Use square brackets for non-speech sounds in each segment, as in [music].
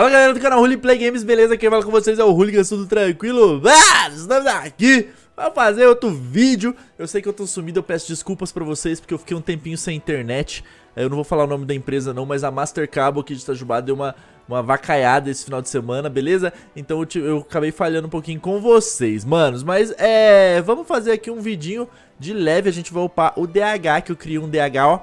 Fala galera do canal Play Games, beleza? Quem fala com vocês é o Hooligan, tudo tranquilo? Ah, estamos aqui pra fazer outro vídeo Eu sei que eu tô sumido, eu peço desculpas pra vocês porque eu fiquei um tempinho sem internet Eu não vou falar o nome da empresa não, mas a Master Cabo aqui de Itajubá deu uma, uma vacaiada esse final de semana, beleza? Então eu, eu acabei falhando um pouquinho com vocês, manos Mas é, vamos fazer aqui um vidinho de leve, a gente vai upar o DH, que eu criei um DH, ó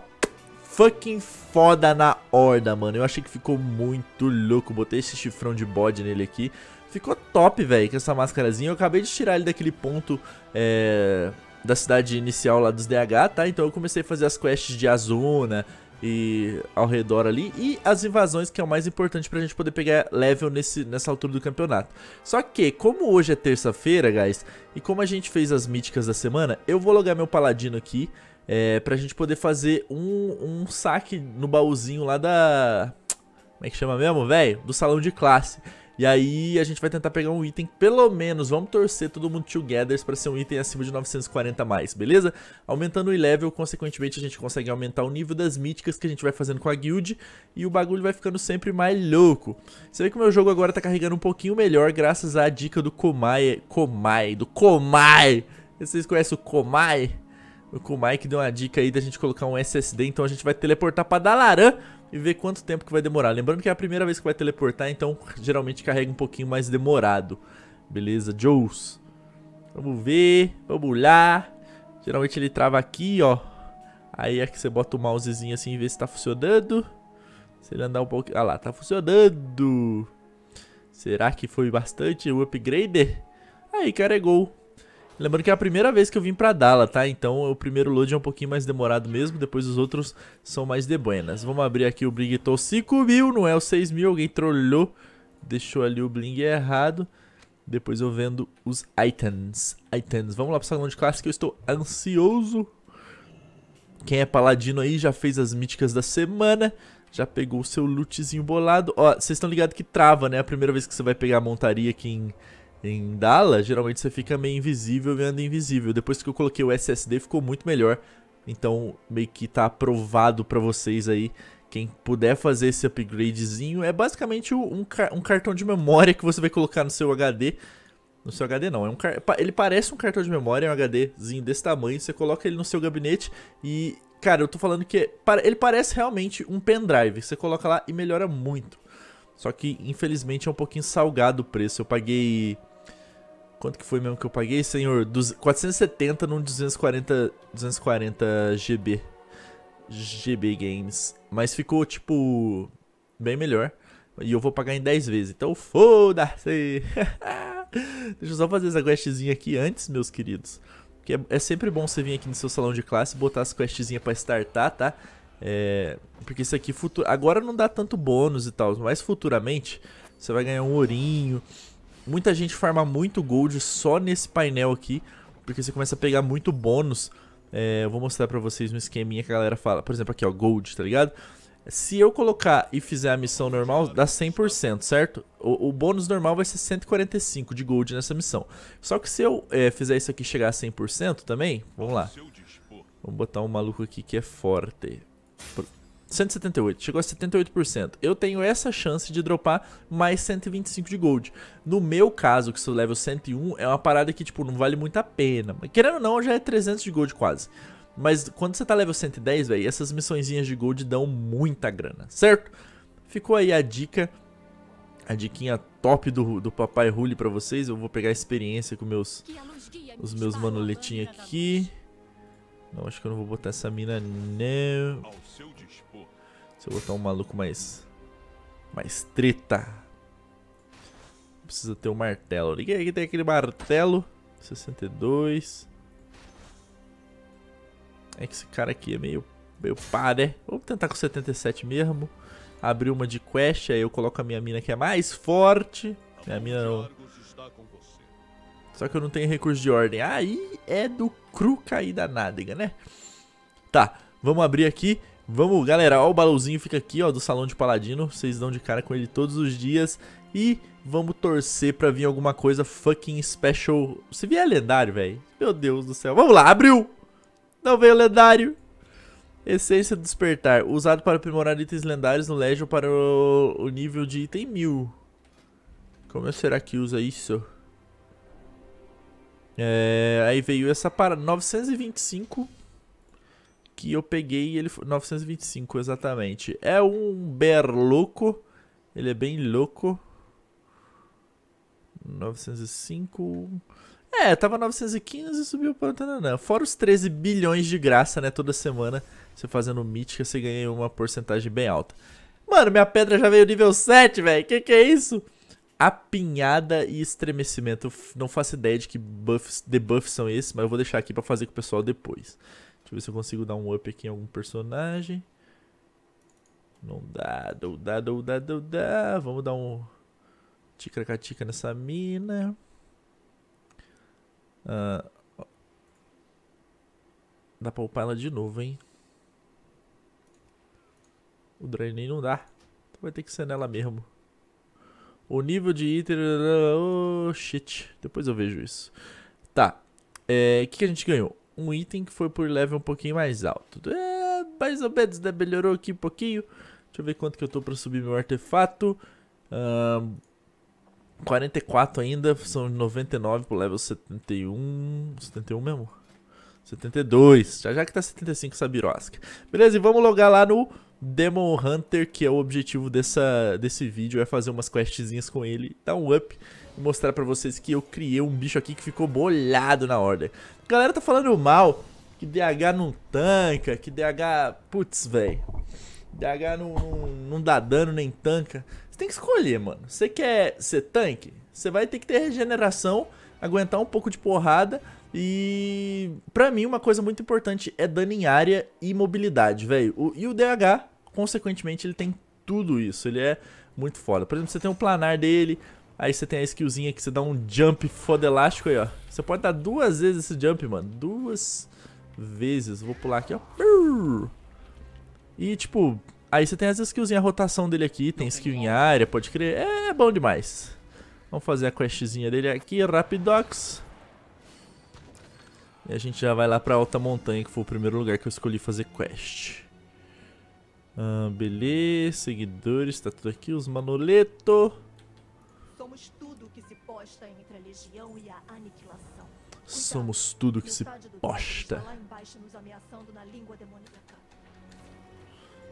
Fucking foda na horda, mano. Eu achei que ficou muito louco. Botei esse chifrão de bode nele aqui. Ficou top, velho, com essa máscarazinha. Eu acabei de tirar ele daquele ponto é, da cidade inicial lá dos DH, tá? Então eu comecei a fazer as quests de Azuna e ao redor ali e as invasões que é o mais importante pra gente poder pegar level nesse, nessa altura do campeonato. Só que, como hoje é terça-feira, guys, e como a gente fez as míticas da semana, eu vou logar meu paladino aqui é, pra gente poder fazer um, um saque no baúzinho lá da... Como é que chama mesmo, velho? Do salão de classe. E aí a gente vai tentar pegar um item, pelo menos, vamos torcer todo mundo together para ser um item acima de 940 mais, beleza? Aumentando o level, consequentemente a gente consegue aumentar o nível das míticas que a gente vai fazendo com a guild e o bagulho vai ficando sempre mais louco. Você vê que o meu jogo agora tá carregando um pouquinho melhor graças à dica do Komai, Komai, do Komai. Vocês conhecem o Komai? O Mike deu uma dica aí da gente colocar um SSD, então a gente vai teleportar para Dalaran e ver quanto tempo que vai demorar. Lembrando que é a primeira vez que vai teleportar, então geralmente carrega um pouquinho mais demorado. Beleza, Jules. Vamos ver, vamos lá. Geralmente ele trava aqui, ó. Aí é que você bota o mousezinho assim e vê se tá funcionando. Se ele andar um pouco... Ah lá, tá funcionando. Será que foi bastante o upgrader? Aí, carregou. Lembrando que é a primeira vez que eu vim pra Dala, tá? Então o primeiro load é um pouquinho mais demorado mesmo, depois os outros são mais de buenas. Vamos abrir aqui o Bling 5 mil, não é o 6 mil, alguém trollou, deixou ali o Bling errado. Depois eu vendo os items. Items. Vamos lá pro salão de classe que eu estou ansioso. Quem é paladino aí já fez as míticas da semana. Já pegou o seu lootzinho bolado. Ó, vocês estão ligados que trava, né? A primeira vez que você vai pegar a montaria aqui em em Dala, geralmente você fica meio invisível e anda invisível. Depois que eu coloquei o SSD ficou muito melhor. Então meio que tá aprovado para vocês aí. Quem puder fazer esse upgradezinho é basicamente um, um cartão de memória que você vai colocar no seu HD. No seu HD não, é um ele parece um cartão de memória, é um HDzinho desse tamanho. Você coloca ele no seu gabinete e, cara, eu tô falando que é, ele parece realmente um pendrive. Você coloca lá e melhora muito. Só que, infelizmente, é um pouquinho salgado o preço. Eu paguei Quanto que foi mesmo que eu paguei, senhor? Dos, 470 num 240, 240 GB. GB Games. Mas ficou, tipo, bem melhor. E eu vou pagar em 10 vezes. Então foda-se! [laughs] Deixa eu só fazer essa questzinha aqui antes, meus queridos. Porque é, é, sempre bom você vir aqui no seu salão de classe e botar as questzinhas pra startar, tá? É, porque isso aqui, futuro, agora não dá tanto bônus e tal, mas futuramente você vai ganhar um ourinho, Muita gente farma muito gold só nesse painel aqui, porque você começa a pegar muito bônus. É, eu vou mostrar pra vocês um esqueminha que a galera fala. Por exemplo, aqui ó, gold, tá ligado? Se eu colocar e fizer a missão normal, dá 100%, certo? O, o bônus normal vai ser 145 de gold nessa missão. Só que se eu é, fizer isso aqui chegar a 100% também, vamos lá. Vamos botar um maluco aqui que é forte. Pro... 178, chegou a 78%. Eu tenho essa chance de dropar mais 125 de gold. No meu caso, que sou level 101, é uma parada que, tipo, não vale muito a pena. Querendo ou não, já é 300 de gold quase. Mas quando você tá level 110, velho, essas missõezinhas de gold dão muita grana, certo? Ficou aí a dica, a diquinha top do, do Papai Huli pra vocês. Eu vou pegar a experiência com meus, os meus manuletinhos aqui. Não, acho que eu não vou botar essa mina, não. Né? Vou eu botar um maluco mais... Mais treta. Precisa ter um martelo. Liga aí que tem aquele martelo. 62. É que esse cara aqui é meio, meio pá, né? Vamos tentar com 77 mesmo. Abrir uma de quest, aí eu coloco a minha mina que é mais forte. Minha mina não... Só que eu não tenho recurso de ordem. Aí é do cru cair da nádega, né? Tá, vamos abrir aqui. Vamos, galera, ó, o balãozinho fica aqui, ó, do Salão de Paladino. Vocês dão de cara com ele todos os dias. E vamos torcer pra vir alguma coisa fucking special. Se vier lendário, velho. Meu Deus do céu. Vamos lá, abriu! Não veio lendário. Essência do Despertar. Usado para aprimorar itens lendários no Legion para o, o nível de item 1000. Como será que usa isso? É, aí veio essa para 925 que eu peguei ele foi 925 exatamente. É um louco Ele é bem louco. 905. É, tava 915 e subiu para tananã. Fora os 13 bilhões de graça, né, toda semana, você fazendo mítica, você ganha uma porcentagem bem alta. Mano, minha pedra já veio nível 7, velho. Que que é isso? apinhada e estremecimento. não faço ideia de que buffs, debuffs são esses, mas eu vou deixar aqui para fazer com o pessoal depois. Deixa eu ver se eu consigo dar um up aqui em algum personagem. Não dá, não dá, não dá, não dá. Vamos dar um ticracatica nessa mina. Ah, dá pra upar ela de novo, hein? O Drainin não dá. Então vai ter que ser nela mesmo. O nível de iter... Oh, shit. Depois eu vejo isso. Tá. É, o é, que, que a gente ganhou? um item que foi por level um pouquinho mais alto. É, mais ou menos, né? Melhorou aqui um pouquinho. Deixa eu ver quanto que eu tô pra subir meu artefato. 44 ainda, são 99 pro level 71. 71 mesmo? 72. Já já que tá 75 essa birosca. Beleza, e vamos logar lá no Demon Hunter, que é o objetivo dessa, desse vídeo, é fazer umas questzinhas com ele, dar um up mostrar pra vocês que eu criei um bicho aqui que ficou bolado na ordem. A galera tá falando mal, que DH não tanca, que DH... Putz, velho. DH não, não, não dá dano nem tanca. Você tem que escolher, mano. Você quer ser tanque? Você vai ter que ter regeneração, aguentar um pouco de porrada... E para mim uma coisa muito importante é dano em área e mobilidade, velho. E o DH, consequentemente, ele tem tudo isso. Ele é muito foda. Por exemplo, você tem o planar dele, Aí você tem a skillzinha que você dá um jump foda elástico aí, ó. Você pode dar duas vezes esse jump, mano. Duas vezes. Vou pular aqui, ó. E, tipo, aí você tem as skillzinhas, a rotação dele aqui. Tem skill em área, pode crer. É bom demais. Vamos fazer a questzinha dele aqui, Rapidox. E a gente já vai lá pra Alta Montanha, que foi o primeiro lugar que eu escolhi fazer quest. Ah, beleza, seguidores, tá tudo aqui, os manoletos posta entre a legião e a aniquilação. Somos tudo que se posta.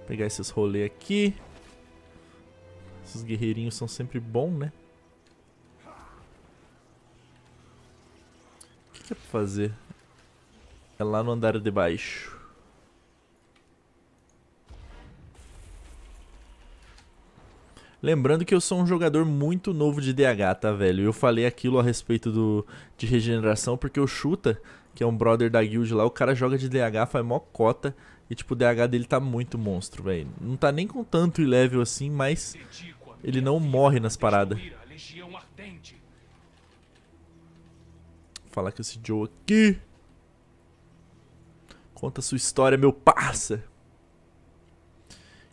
Pegar esses rolês aqui. Esses guerreirinhos são sempre bom, né? O que, que é pra fazer? É lá no andar de baixo. Lembrando que eu sou um jogador muito novo de DH, tá, velho? Eu falei aquilo a respeito do, de regeneração, porque o Chuta, que é um brother da guild lá, o cara joga de DH, faz mó cota. E, tipo, o DH dele tá muito monstro, velho. Não tá nem com tanto level assim, mas ele não morre nas paradas. Falar com esse Joe aqui. Conta sua história, meu parça.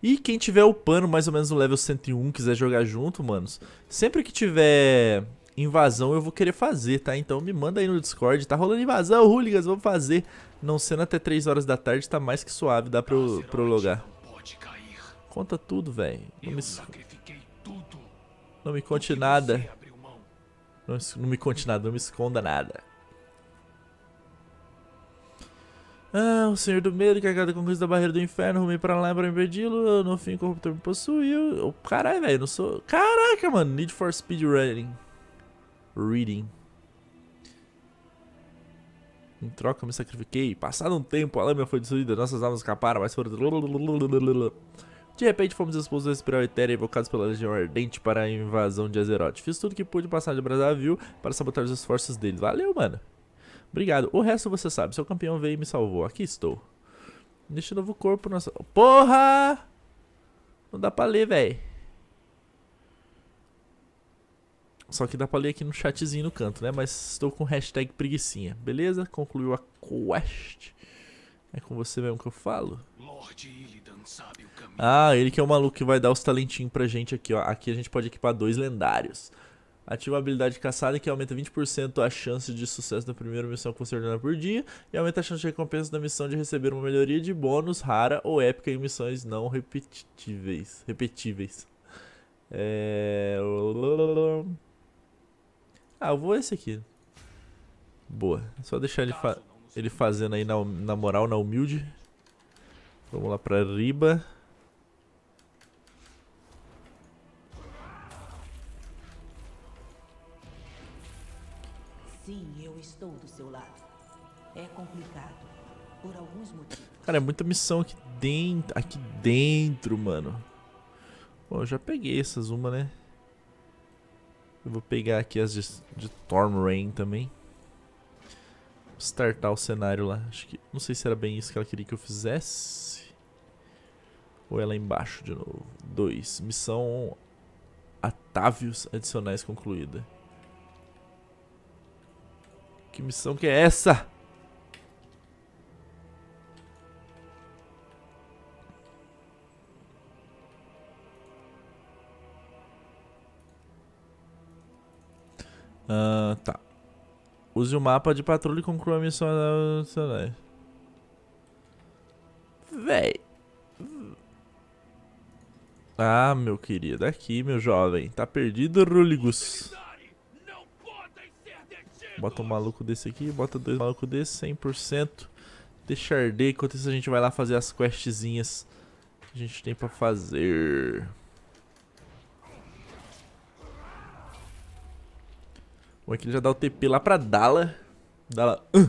E quem tiver upando mais ou menos no level 101, quiser jogar junto, manos, sempre que tiver invasão eu vou querer fazer, tá? Então me manda aí no Discord, tá rolando invasão, hooligans, vamos fazer. Não sendo até 3 horas da tarde, tá mais que suave, dá pra eu prologar. Conta tudo, velho. Não me... Não me conte nada. Não, não me conte nada, não me esconda nada. Ah, o Senhor do Medo, que carregado com da barreira do inferno, rumei pra lá pra impedi-lo, no fim o corruptor me possuiu. Caralho, velho, não sou... Caraca, mano, Need for Speed Reading. Reading. Em troca, me sacrifiquei. Passado um tempo, a lâmina foi destruída, nossas almas escaparam, mas foram... [laughs] De repente, fomos expulsos da espiral etérea evocados pela Legião Ardente para a invasão de Azeroth. Fiz tudo que pude passar de Brasil para sabotar os esforços deles. Valeu, mano. Obrigado. O resto você sabe. Seu campeão veio e me salvou. Aqui estou. Deixa o novo corpo. Nossa... Porra! Não dá pra ler, velho. Só que dá pra ler aqui no chatzinho no canto, né? Mas estou com hashtag preguiçinha. Beleza? Concluiu a quest. É com você mesmo que eu falo? Ah, ele que é o maluco que vai dar os talentinhos pra gente aqui, ó. Aqui a gente pode equipar dois lendários. Ativa a habilidade caçada que aumenta 20% a chance de sucesso da primeira missão que você ordena por dia e aumenta a chance de recompensa da missão de receber uma melhoria de bônus rara ou épica em missões não repetíveis. repetíveis. É... Ah, eu vou esse aqui. Boa. É só deixar ele, fa ele fazendo aí na, na moral, na humilde. Vamos lá pra riba. Sim, eu estou do seu lado. É complicado. Por alguns motivos. Cara, é muita missão aqui dentro. Aqui dentro, mano. Bom, eu já peguei essas uma, né? Eu vou pegar aqui as de, de Storm Rain também. Vou startar o cenário lá. Acho que. Não sei se era bem isso que ela queria que eu fizesse. Ou é lá embaixo de novo. Dois Missão Atávios adicionais concluída. Que missão que é essa? Uh, tá. Use o mapa de patrulha e conclua a missão adicionais. Né, Véi. Ah, meu querido. Aqui, meu jovem. Tá perdido, Ruligus. Bota um maluco desse aqui, bota dois malucos desse, 100%. Deixa arder, enquanto isso a gente vai lá fazer as questzinhas que a gente tem pra fazer. Bom, aqui ele já dá o TP lá pra Dala. Dala... Uh.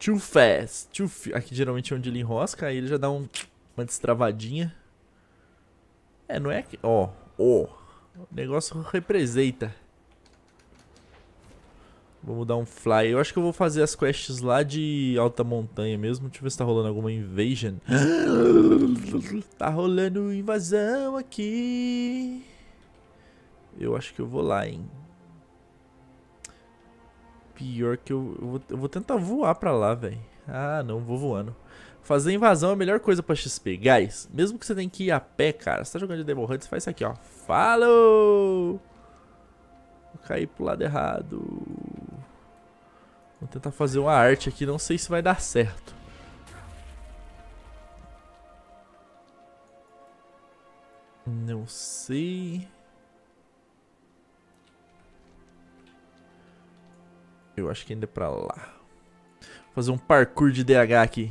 Too fast, too Aqui geralmente é onde ele enrosca, aí ele já dá um, uma destravadinha. É, não é que... Ó, ó. O negócio representa. Vamos dar um fly. Eu acho que eu vou fazer as quests lá de alta montanha mesmo. Deixa eu ver se tá rolando alguma invasion. [gasps] tá rolando invasão aqui. Eu acho que eu vou lá, hein. Pior que eu, eu, vou, eu vou tentar voar pra lá, velho. Ah, não, vou voando. Fazer invasão é a melhor coisa pra XP. Guys, mesmo que você tenha que ir a pé, cara, você tá jogando de Devil Hunt, você faz isso aqui, ó. Falou! Vou cair pro lado errado. Vou tentar fazer uma arte aqui, não sei se vai dar certo. Não sei. Eu acho que ainda é pra lá. Vou fazer um parkour de DH aqui.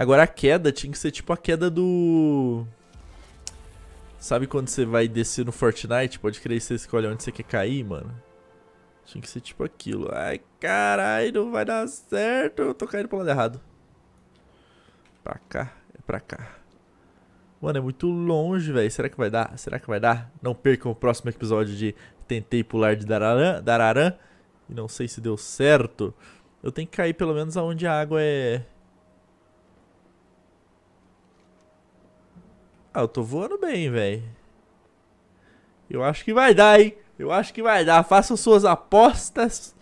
Agora a queda tinha que ser tipo a queda do... Sabe quando você vai descer no Fortnite? Pode crer que você escolhe onde você quer cair, mano. Tinha que ser tipo aquilo. Ai, caralho, não vai dar certo. Eu tô caindo pro lado errado. Pra cá, é pra cá. Mano, é muito longe, velho. Será que vai dar? Será que vai dar? Não percam o próximo episódio de Tentei Pular de Dararã. Dararã. E não sei se deu certo. Eu tenho que cair pelo menos aonde a água é... Ah, eu tô voando bem, velho. Eu acho que vai dar, hein? Eu acho que vai dar. Façam suas apostas.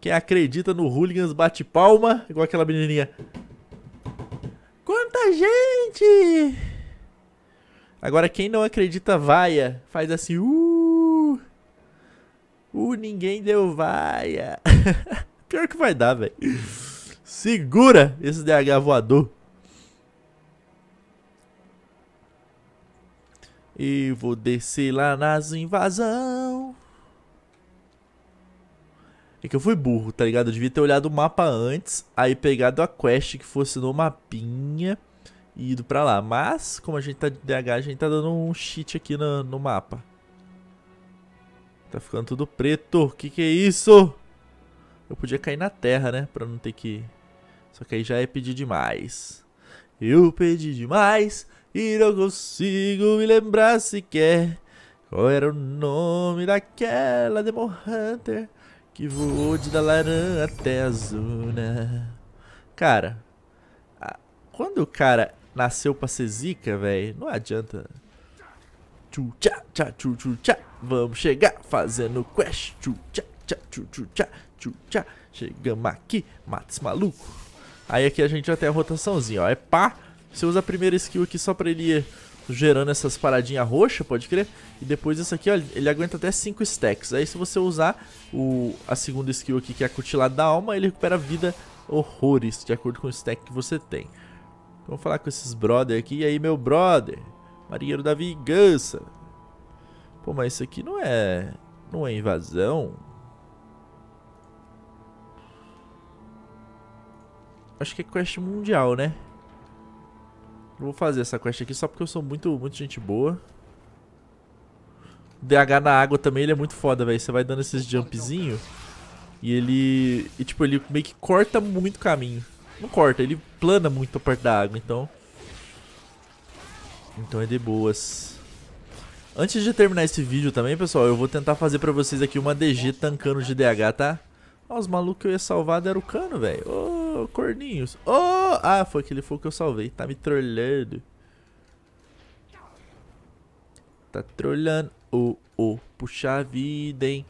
Quem acredita no Hooligans bate palma. Igual aquela menininha. Quanta gente! Agora quem não acredita vaia. Faz assim. Uh! Uh, ninguém deu vaia. [laughs] Pior que vai dar, velho. Segura esse DH voador. E vou descer lá nas invasão. É que eu fui burro, tá ligado? Eu devia ter olhado o mapa antes, aí pegado a quest que fosse no mapinha e ido pra lá. Mas, como a gente tá de DH, a gente tá dando um cheat aqui no, no mapa. Tá ficando tudo preto. Que que é isso? Eu podia cair na terra, né? Pra não ter que... Só que aí já é pedir demais. Eu pedi demais e não consigo me lembrar sequer qual era o nome daquela Demon Hunter que voou de Dalaran até a Zuna. Cara, a... quando o cara nasceu pra ser zica, velho, não adianta. Tchu, tchá, tchá, tchu, tchu, tchá. Vamos chegar fazendo quest. Tchu, tchá, tchá, tchu, tchu, tchá, tchu, tchá. Chegamos aqui, mata esse maluco. Aí aqui a gente já tem a rotaçãozinha, ó. É pá você usa a primeira skill aqui só pra ele ir gerando essas paradinhas roxas, pode crer? E depois isso aqui, ó, ele aguenta até 5 stacks. Aí se você usar o, a segunda skill aqui, que é a cutilada da alma, ele recupera vida horrores, de acordo com o stack que você tem. Então, Vamos falar com esses brother aqui. E aí, meu brother? Marinheiro da vingança. Pô, mas isso aqui não é... Não é invasão? Acho que é quest mundial, né? Não vou fazer essa quest aqui só porque eu sou muito, muito gente boa. DH na água também, ele é muito foda, velho. Você vai dando esses jumpzinho e ele... E, tipo, ele meio que corta muito o caminho. Não corta, ele plana muito a parte da água, então... Então é de boas. Antes de terminar esse vídeo também, pessoal, eu vou tentar fazer pra vocês aqui uma DG tancando de DH, tá? Ó, os malucos que eu ia salvar deram o cano, velho. Ô oh, corninhos. Oh! Ah, foi aquele fogo que eu salvei. Tá me trollando. Tá trollando. oh, oh. Puxa vida, hein?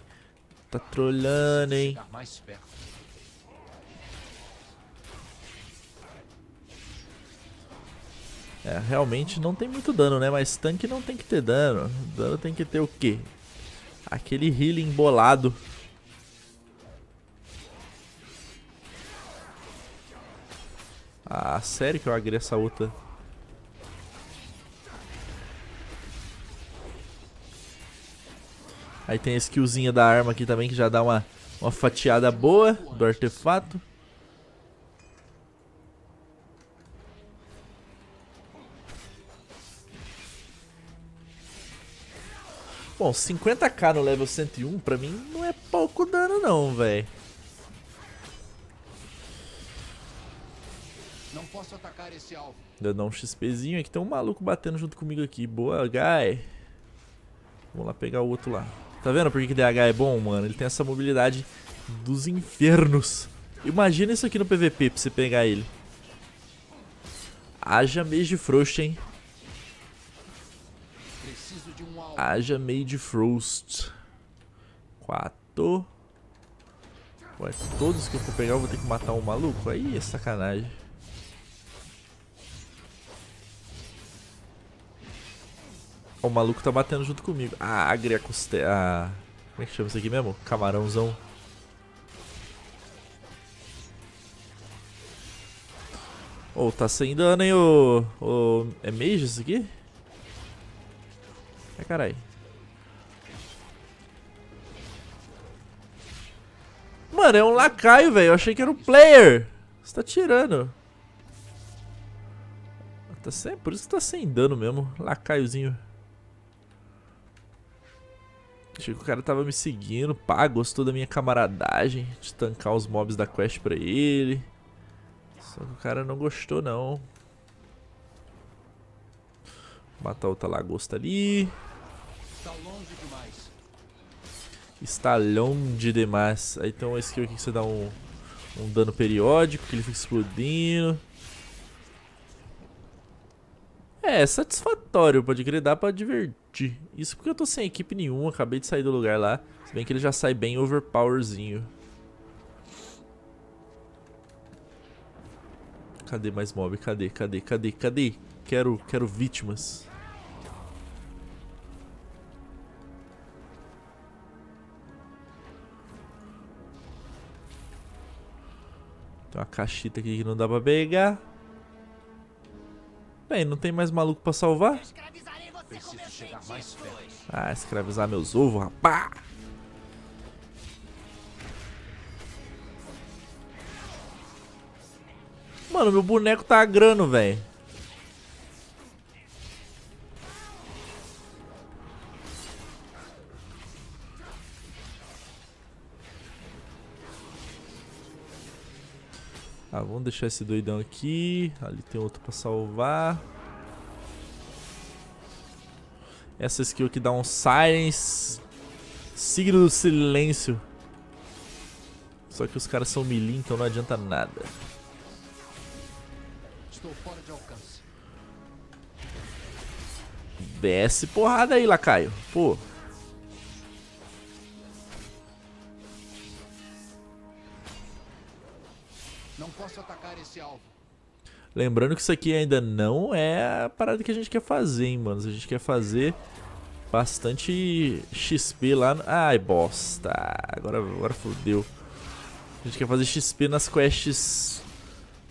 Tá trollando, hein? mais perto. É, realmente não tem muito dano, né? Mas tanque não tem que ter dano. Dano tem que ter o quê? Aquele healing bolado. a, série que eu agri essa outra. Aí tem a skillzinha da arma aqui também, que já dá uma, uma fatiada boa do artefato. Bom, 50k no level 101 pra mim não é pouco dano não, velho. posso atacar esse alvo. Ainda dá um XPzinho. Aqui tem um maluco batendo junto comigo aqui. Boa, guy. Vamos lá pegar o outro lá. Tá vendo por que DH é bom, mano? Ele tem essa mobilidade dos infernos. Imagina isso aqui no PVP pra você pegar ele. Haja Mage frost, hein? Haja Mage frost. Quatro. Ué, todos que eu for pegar eu vou ter que matar um maluco? Aí é sacanagem. O maluco tá batendo junto comigo. A agria costela. Como é que chama isso aqui mesmo? Camarãozão. Oh, tá sem dano, hein, O... O... É mage isso aqui? É, carai. Mano, é um lacaio, velho. Eu achei que era um player. Você tá tirando. Tá sem... Por isso que tá sem dano mesmo. Lacaiozinho. Achei que o cara tava me seguindo, pá, gostou da minha camaradagem, de tancar os mobs da quest pra ele. Só que o cara não gostou, não. Matar outra lagosta ali. Está longe demais. Está longe demais. Aí tem uma skill aqui que você dá um, um dano periódico, que ele fica explodindo. É, satisfatório, pode crer, dá pra divertir curtir. Isso porque eu tô sem equipe nenhuma, acabei de sair do lugar lá. Se bem que ele já sai bem overpowerzinho. Cadê mais mob? Cadê? Cadê? Cadê? Cadê? Quero, quero vítimas. Tem uma caixita aqui que não dá pra pegar. Bem, não tem mais maluco pra salvar? Preciso chegar mais perto. Ah, escravizar meus ovos, rapá! Mano, meu boneco tá agrando, velho. Ah, vamos deixar esse doidão aqui. Ali tem outro pra salvar. Essa skill aqui dá um Silence. Signo do Silêncio. Só que os caras são melee, então não adianta nada. Estou fora de alcance. Desce porrada aí, Lacaio. Pô. Não posso atacar esse alvo. Lembrando que isso aqui ainda não é a parada que a gente quer fazer, hein, mano. A gente quer fazer bastante XP lá no... Ai, bosta. Agora, agora fodeu. A gente quer fazer XP nas quests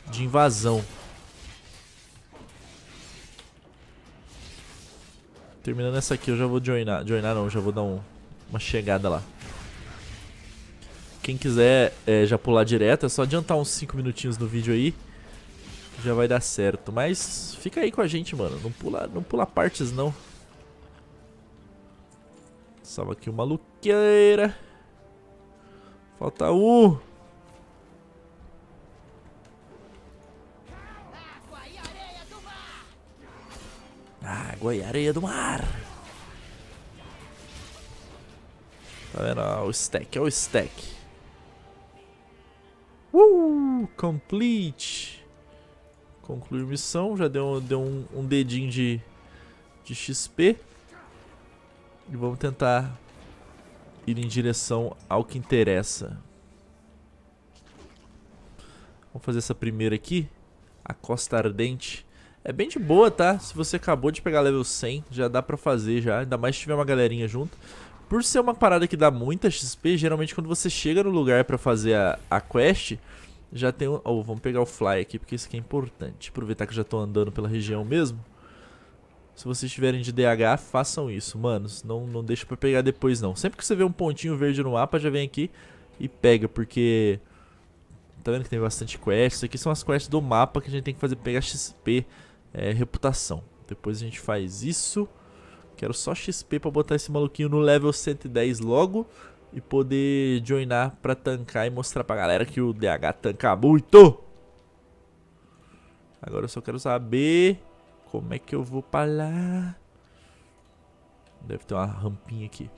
de invasão. Terminando essa aqui, eu já vou joinar. Joinar não, já vou dar um, uma chegada lá. Quem quiser é, já pular direto, é só adiantar uns 5 minutinhos no vídeo aí já vai dar certo. Mas fica aí com a gente, mano. Não pula, não pula partes, não. Salva aqui o maluqueira Falta um. Água e areia do mar. Tá vendo? Ó, o stack, é o stack. Uh, complete. Concluir missão, já deu, deu um, um dedinho de, de XP. E vamos tentar ir em direção ao que interessa. Vamos fazer essa primeira aqui. A Costa Ardente. É bem de boa, tá? Se você acabou de pegar level 100, já dá pra fazer já. Ainda mais se tiver uma galerinha junto. Por ser uma parada que dá muita XP, geralmente quando você chega no lugar pra fazer a, a quest já tem um... Oh, vamos pegar o fly aqui, porque isso aqui é importante. Aproveitar que eu já tô andando pela região mesmo. Se vocês estiverem de DH, façam isso, manos. Não, não deixa pra pegar depois, não. Sempre que você vê um pontinho verde no mapa, já vem aqui e pega, porque... Tá vendo que tem bastante quests? Isso aqui são as quests do mapa que a gente tem que fazer pegar XP, é, reputação. Depois a gente faz isso. Quero só XP pra botar esse maluquinho no level 110 logo e poder joinar pra tancar e mostrar pra galera que o DH tanca muito. Agora eu só quero saber como é que eu vou pra lá. Deve ter uma rampinha aqui.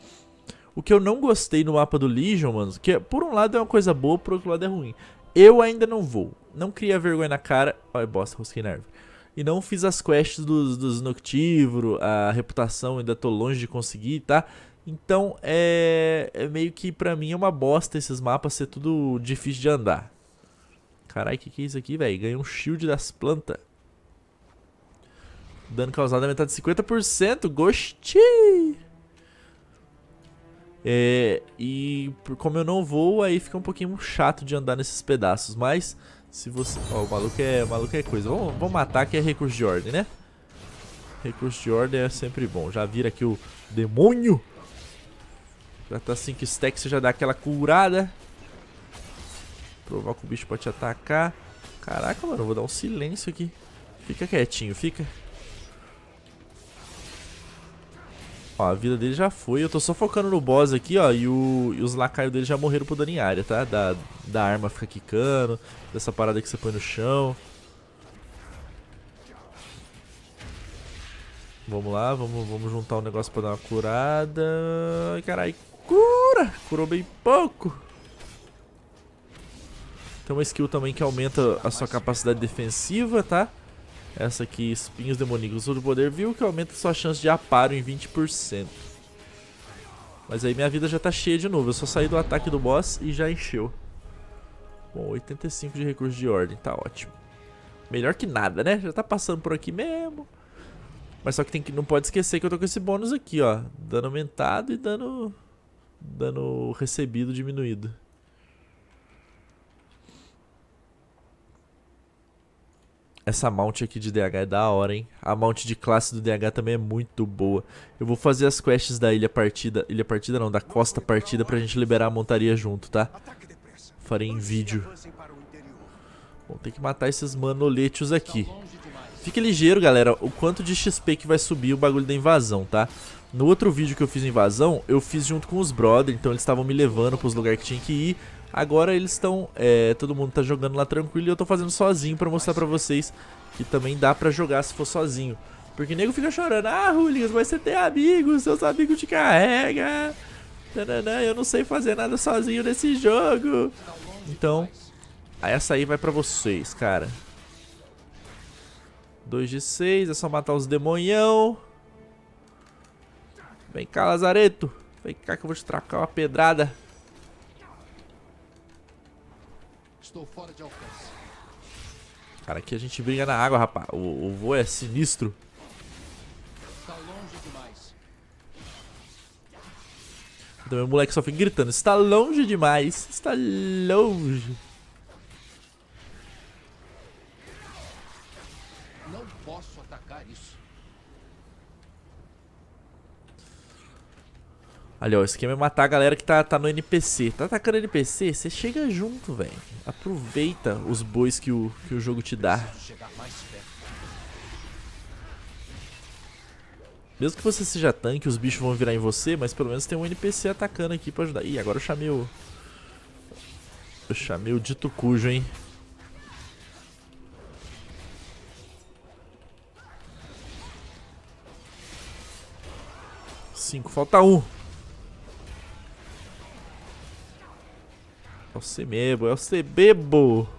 O que eu não gostei no mapa do Legion, mano, que é, por um lado é uma coisa boa, por outro lado é ruim. Eu ainda não vou. Não cria vergonha na cara. Olha, bosta, rosquei nervo. E não fiz as quests dos, dos Noctivro. a reputação ainda tô longe de conseguir, tá? Então é, é meio que pra mim é uma bosta esses mapas ser tudo difícil de andar. Carai, que que é isso aqui, velho? Ganhei um shield das plantas. Dano causado é metade de 50%. Gostei! É, e como eu não vou, aí fica um pouquinho chato de andar nesses pedaços. Mas se você... Ó, o maluco é, maluco é coisa. Vamos, vamos matar que é recurso de ordem, né? Recurso de ordem é sempre bom. Já vira aqui o demônio. Já tá 5 stacks, você já dá aquela curada. Provar que o bicho pode te atacar. Caraca, mano, eu vou dar um silêncio aqui. Fica quietinho, fica. Ó, a vida dele já foi. Eu tô só focando no boss aqui, ó. E, o, e os lacaios dele já morreram pro dano em área, tá? Da, da arma fica quicando. Dessa parada que você põe no chão. Vamos lá, vamos, vamos juntar o um negócio pra dar uma curada. Ai, carai. Cara, curou bem pouco. Tem uma skill também que aumenta a sua capacidade defensiva, tá? Essa aqui, espinhos demoníacos do poder viu que aumenta sua chance de aparo em 20%. Mas aí minha vida já tá cheia de novo. Eu só saí do ataque do boss e já encheu. Bom, 85 de recurso de ordem. Tá ótimo. Melhor que nada, né? Já tá passando por aqui mesmo. Mas só que, tem que não pode esquecer que eu tô com esse bônus aqui, ó. Dano aumentado e dano dano recebido diminuído. Essa mount aqui de DH é da hora, hein? A mount de classe do DH também é muito boa. Eu vou fazer as quests da ilha partida... Ilha partida não, da costa partida pra gente liberar a montaria junto, tá? Farei em vídeo. Bom, tem que matar esses manoletes aqui. Tá Fique ligeiro, galera, o quanto de XP que vai subir o bagulho da invasão, tá? No outro vídeo que eu fiz invasão, eu fiz junto com os brother, então eles estavam me levando pros lugares que tinha que ir. Agora eles estão, é, todo mundo tá jogando lá tranquilo e eu tô fazendo sozinho pra mostrar pra vocês que também dá pra jogar se for sozinho. Porque nego fica chorando, ah, Hooligans, mas você tem amigos, seus amigos te carregam. eu não sei fazer nada sozinho nesse jogo. Então, essa aí vai pra vocês, cara. 2 de 6, é só matar os demonhão. Vem cá, Lazareto. Vem cá que eu vou te tracar uma pedrada. Estou fora de alcance. Cara, aqui a gente briga na água, rapaz. O, o voo é sinistro. Tá longe demais. Então, moleque só fica gritando. Está longe demais. Está longe. Olha, ó, isso é matar a galera que tá, tá no NPC. Tá atacando NPC? Você chega junto, velho. Aproveita os bois que o, que o jogo te dá. Mesmo que você seja tanque, os bichos vão virar em você, mas pelo menos tem um NPC atacando aqui pra ajudar. Ih, agora eu chamei o... Eu chamei o dito cujo, hein. Cinco, falta um. É o Cemebo, é o Cebebo.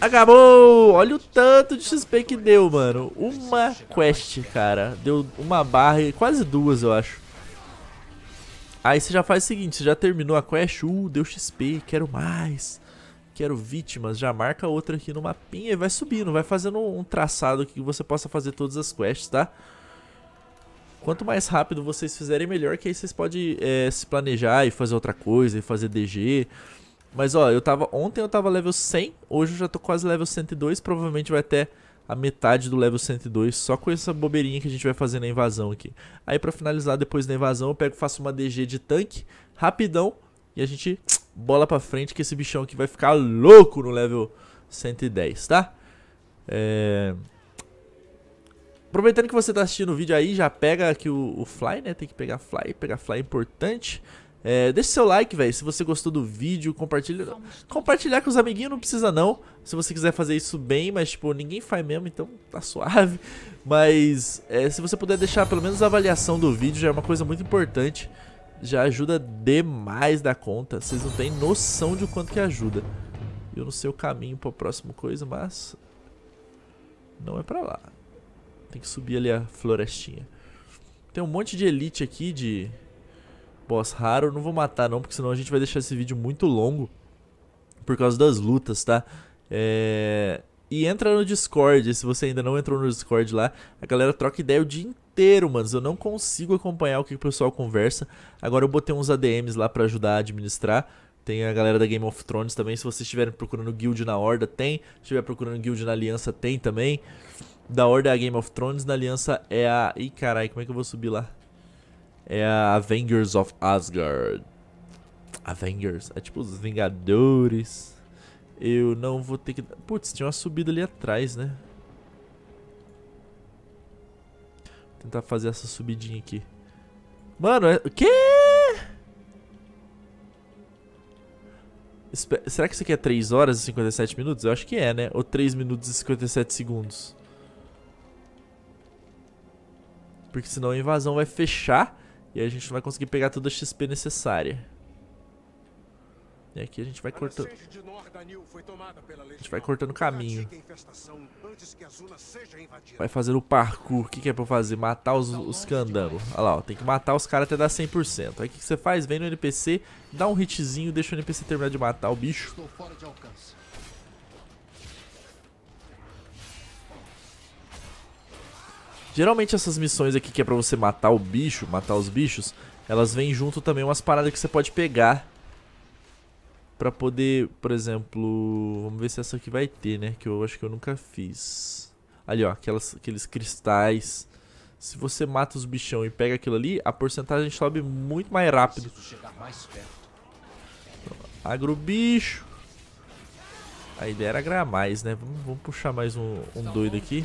Acabou! Olha o tanto de XP que deu, mano. Uma quest, cara. Deu uma barra, e quase duas, eu acho. Aí você já faz o seguinte, você já terminou a quest, uh, deu XP, quero mais, quero vítimas, já marca outra aqui no mapinha e vai subindo, vai fazendo um traçado que você possa fazer todas as quests, tá? Quanto mais rápido vocês fizerem, melhor, que aí vocês podem é, se planejar e fazer outra coisa, e fazer DG. Mas ó, eu tava. Ontem eu tava level 100, hoje eu já tô quase level 102, provavelmente vai até a metade do level 102 só com essa bobeirinha que a gente vai fazer na invasão aqui. Aí para finalizar depois da invasão, eu pego, faço uma DG de tanque, rapidão, e a gente [tsk] bola pra frente que esse bichão aqui vai ficar louco no level 110, tá? É... Aproveitando que você tá assistindo o vídeo aí, já pega aqui o, o, Fly, né? Tem que pegar Fly, pegar Fly é importante. É, deixa seu like, velho, se você gostou do vídeo, compartilha. Compartilhar com os amiguinhos não precisa não. Se você quiser fazer isso bem, mas tipo, ninguém faz mesmo, então tá suave. [laughs] Mas é, se você puder deixar pelo menos a avaliação do vídeo, já é uma coisa muito importante. Já ajuda demais da conta. Vocês não têm noção de o quanto que ajuda. Eu não sei o caminho pra próxima coisa, mas... Não é pra lá. Tem que subir ali a florestinha. Tem um monte de elite aqui, de boss raro. Não vou matar não, porque senão a gente vai deixar esse vídeo muito longo. Por causa das lutas, tá? É... E entra no Discord, se você ainda não entrou no Discord lá, a galera troca ideia o dia inteiro, mano. Eu não consigo acompanhar o que o pessoal conversa. Agora eu botei uns ADMs lá para ajudar a administrar. Tem a galera da Game of Thrones também. Se vocês estiverem procurando guild na Horda, tem. Se estiver procurando guild na Aliança, tem também da Horda a Game of Thrones, da Aliança é a... Ih, carai, como é que eu vou subir lá? É a Avengers of Asgard. Avengers, é tipo os Vingadores. Eu não vou ter que... Putz, tinha uma subida ali atrás, né? Vou tentar fazer essa subidinha aqui. Mano, é... Quê? Será que isso aqui é 3 horas e 57 minutos? Eu acho que é, né? Ou 3 minutos e 57 segundos. Porque senão a invasão vai fechar e a gente não vai conseguir pegar toda a XP necessária. E aqui a gente vai cortando. A gente vai cortando o caminho. Vai fazer o parkour. O que, que é pra fazer? Matar os, os candangos. Olha lá, ó, tem que matar os caras até dar 100%. Aí o que, que você faz? Vem no NPC, dá um hitzinho, deixa o NPC terminar de matar o bicho. Geralmente essas missões aqui que é pra você matar o bicho, matar os bichos, elas vêm junto também umas paradas que você pode pegar pra poder, por exemplo, vamos ver se essa aqui vai ter, né? Que eu acho que eu nunca fiz. Ali, ó, aquelas, aqueles cristais. Se você mata os bichão e pega aquilo ali, a porcentagem sobe muito mais rápido. Agro bicho. A ideia era gramar mais, né? Vamos, vamos puxar mais um, um doido aqui.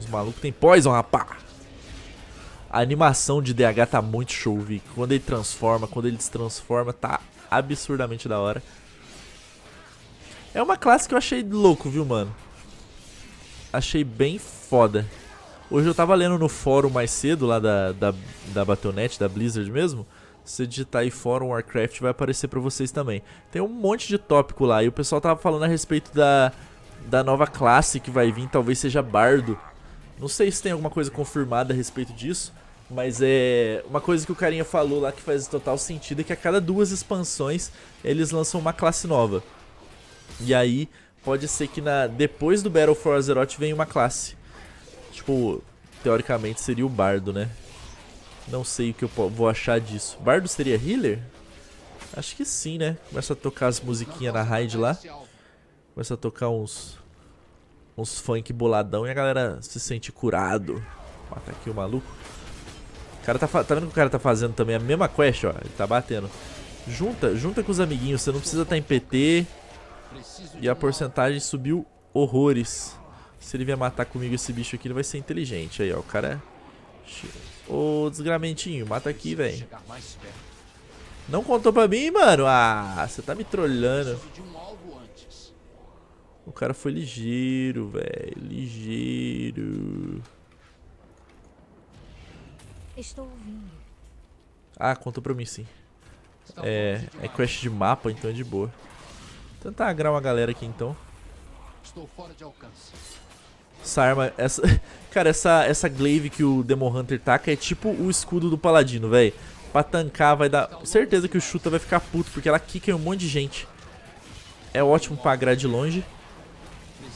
Os malucos tem poison, rapá. A animação de DH tá muito show, Vic. Quando ele transforma, quando ele destransforma, tá absurdamente da hora. É uma classe que eu achei louco, viu, mano? Achei bem foda. Hoje eu tava lendo no fórum mais cedo, lá da, da, da Battle.net, da Blizzard mesmo. Se você digitar aí fórum Warcraft, vai aparecer pra vocês também. Tem um monte de tópico lá, e o pessoal tava falando a respeito da, da nova classe que vai vir, talvez seja Bardo. Não sei se tem alguma coisa confirmada a respeito disso, mas é uma coisa que o carinha falou lá que faz total sentido é que a cada duas expansões eles lançam uma classe nova. E aí pode ser que na depois do Battle for Azeroth venha uma classe. Tipo, teoricamente seria o Bardo, né? Não sei o que eu vou achar disso. Bardo seria healer? Acho que sim, né? Começa a tocar as musiquinhas na raid lá. Começa a tocar uns uns funk boladão e a galera se sente curado. Mata aqui o maluco. O cara tá, tá vendo que o cara tá fazendo também a mesma quest, ó. Ele tá batendo. Junta, junta com os amiguinhos. Você não precisa estar tá em PT. E a porcentagem subiu horrores. Se ele vier matar comigo esse bicho aqui, ele vai ser inteligente. Aí, ó. O cara... É Ô, desgramentinho. Mata aqui, velho. Não contou pra mim, mano? Ah, você tá me trolhando. O cara foi ligeiro, velho. Ligeiro. Estou ouvindo. Ah, contou pra mim sim. É, é quest de mapa, então é de boa. Tentar agrar uma galera aqui então. Estou fora de alcance. Essa arma, essa. [laughs] Cara, essa, essa glaive que o Demon Hunter taca é tipo o escudo do paladino, velho. Pra tancar vai dar. Tá certeza que o Chuta vai ficar puto, porque ela quica em um monte de gente. É ótimo pra agrar de longe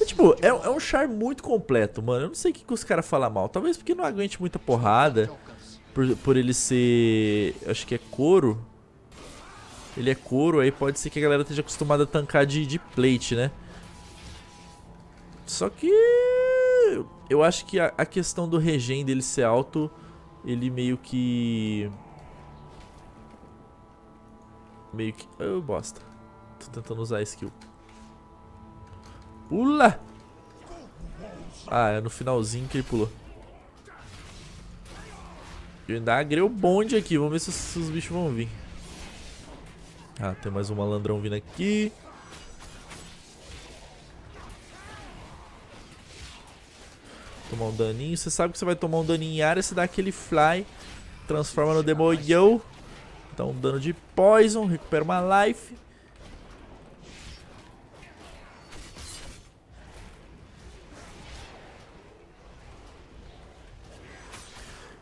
tipo, é, é, um char muito completo, mano. Eu não sei o que, que os caras falam mal. Talvez porque não aguente muita porrada. Por, por ele ser. Acho que é couro. Ele é couro, aí pode ser que a galera esteja acostumada a tancar de, de plate, né? Só que. Eu acho que a, a questão do regen dele ser alto, ele meio que. Meio que. Oh, bosta. Tô tentando usar a skill. Pula! Ah, é no finalzinho que ele pulou. Eu ainda agrei o bonde aqui. Vamos ver se os, se os bichos vão vir. Ah, tem mais um malandrão vindo aqui. Tomar um daninho. Você sabe que você vai tomar um daninho em área. Você dá aquele fly. Transforma no Demogel. Dá um dano de poison. Recupera uma life.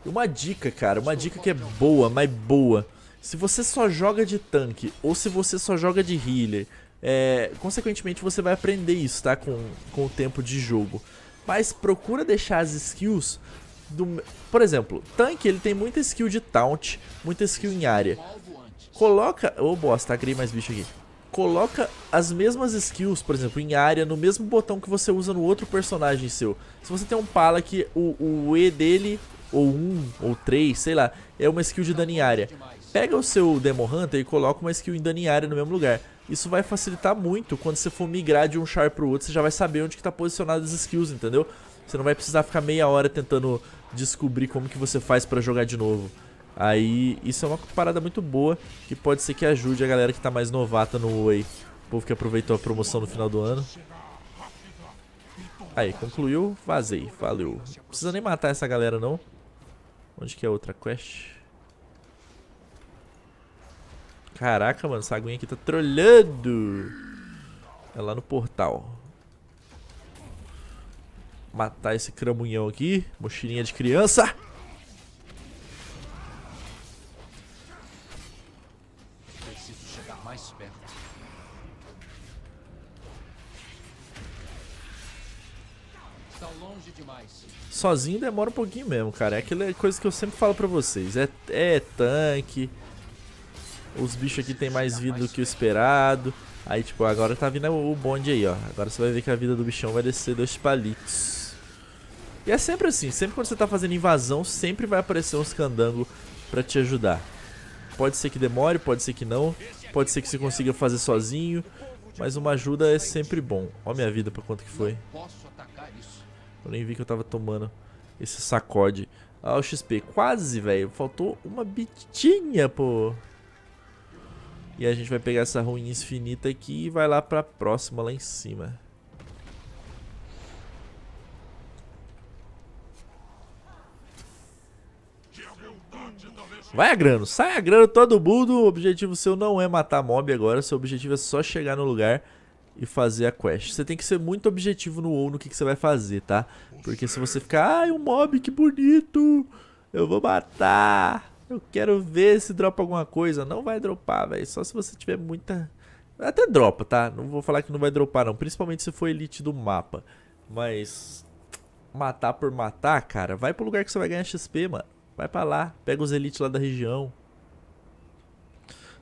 Uma dica, cara, uma dica que é boa, mas boa. Se você só joga de tanque ou se você só joga de healer, é, consequentemente você vai aprender isso, tá? Com, com o tempo de jogo. Mas procura deixar as skills do... Por exemplo, tanque ele tem muita skill de taunt, muita skill em área. Coloca... Ô oh, bosta, agrei mais bicho aqui. Coloca as mesmas skills, por exemplo, em área, no mesmo botão que você usa no outro personagem seu. Se você tem um pala que o, o E dele ou um, ou três, sei lá, é uma skill de dano em área. Pega o seu demo Hunter e coloca uma skill em dano em área no mesmo lugar. Isso vai facilitar muito quando você for migrar de um char pro outro, você já vai saber onde que tá posicionado as skills, entendeu? Você não vai precisar ficar meia hora tentando descobrir como que você faz pra jogar de novo. Aí, isso é uma parada muito boa, que pode ser que ajude a galera que tá mais novata no way, O povo que aproveitou a promoção no final do ano. Aí, concluiu, vazei, valeu. Não precisa nem matar essa galera, não. Onde que é a outra quest? Caraca, mano, essa aguinha aqui tá trolhando. É lá no portal. Matar esse cramunhão aqui. Mochilinha de criança. Preciso chegar mais perto. Sozinho demora um pouquinho mesmo, cara. É aquela coisa que eu sempre falo pra vocês. É, é tanque. Os bichos aqui tem mais vida do que o esperado. Aí, tipo, agora tá vindo o bonde aí, ó. Agora você vai ver que a vida do bichão vai descer dois palitos. E é sempre assim. Sempre quando você tá fazendo invasão, sempre vai aparecer uns candangos pra te ajudar. Pode ser que demore, pode ser que não. Pode ser que você consiga fazer sozinho. Mas uma ajuda é sempre bom. Ó minha vida pra quanto que foi. Eu nem vi que eu tava tomando esse sacode. Ah, o XP. Quase, velho. Faltou uma bitinha, pô. E a gente vai pegar essa ruinha infinita aqui e vai lá pra próxima, lá em cima. Vai a grana, sai a grana todo mundo. O objetivo seu não é matar mob agora, seu objetivo é só chegar no lugar e fazer a quest. Você tem que ser muito objetivo no ou no que, que você vai fazer, tá? Porque se você ficar, ai, um mob, que bonito! Eu vou matar! Eu quero ver se dropa alguma coisa. Não vai dropar, velho. Só se você tiver muita. Até dropa, tá? Não vou falar que não vai dropar, não. Principalmente se for elite do mapa. Mas. Matar por matar, cara. Vai pro lugar que você vai ganhar XP, mano. Vai pra lá. Pega os elites lá da região.